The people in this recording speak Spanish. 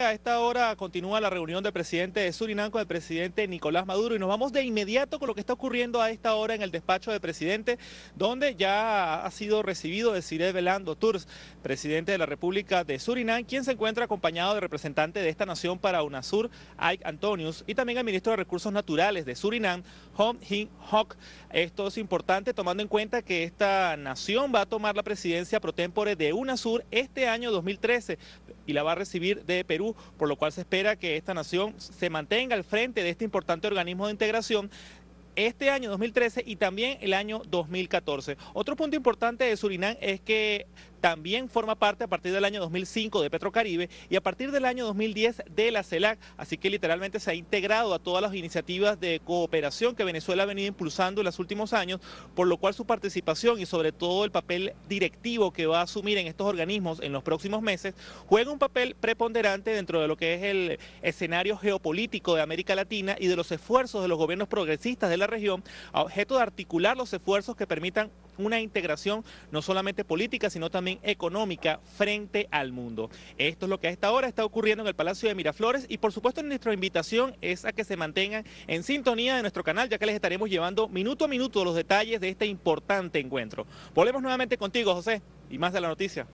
A esta hora continúa la reunión del presidente de Surinam con el presidente Nicolás Maduro y nos vamos de inmediato con lo que está ocurriendo a esta hora en el despacho del presidente, donde ya ha sido recibido deciré, Belando Tours, presidente de la República de Surinam, quien se encuentra acompañado de representante de esta nación para UNASUR, Ike Antonius, y también el ministro de Recursos Naturales de Surinam, Hom Hin Hock. Esto es importante tomando en cuenta que esta nación va a tomar la presidencia pro de UNASUR este año 2013 y la va a recibir de Perú, por lo cual se espera que esta nación se mantenga al frente de este importante organismo de integración este año 2013 y también el año 2014. Otro punto importante de Surinam es que también forma parte a partir del año 2005 de Petrocaribe y a partir del año 2010 de la CELAC, así que literalmente se ha integrado a todas las iniciativas de cooperación que Venezuela ha venido impulsando en los últimos años, por lo cual su participación y sobre todo el papel directivo que va a asumir en estos organismos en los próximos meses juega un papel preponderante dentro de lo que es el escenario geopolítico de América Latina y de los esfuerzos de los gobiernos progresistas de la región, a objeto de articular los esfuerzos que permitan una integración no solamente política, sino también económica frente al mundo. Esto es lo que a esta hora está ocurriendo en el Palacio de Miraflores y por supuesto nuestra invitación es a que se mantengan en sintonía de nuestro canal, ya que les estaremos llevando minuto a minuto los detalles de este importante encuentro. Volvemos nuevamente contigo, José, y más de la noticia.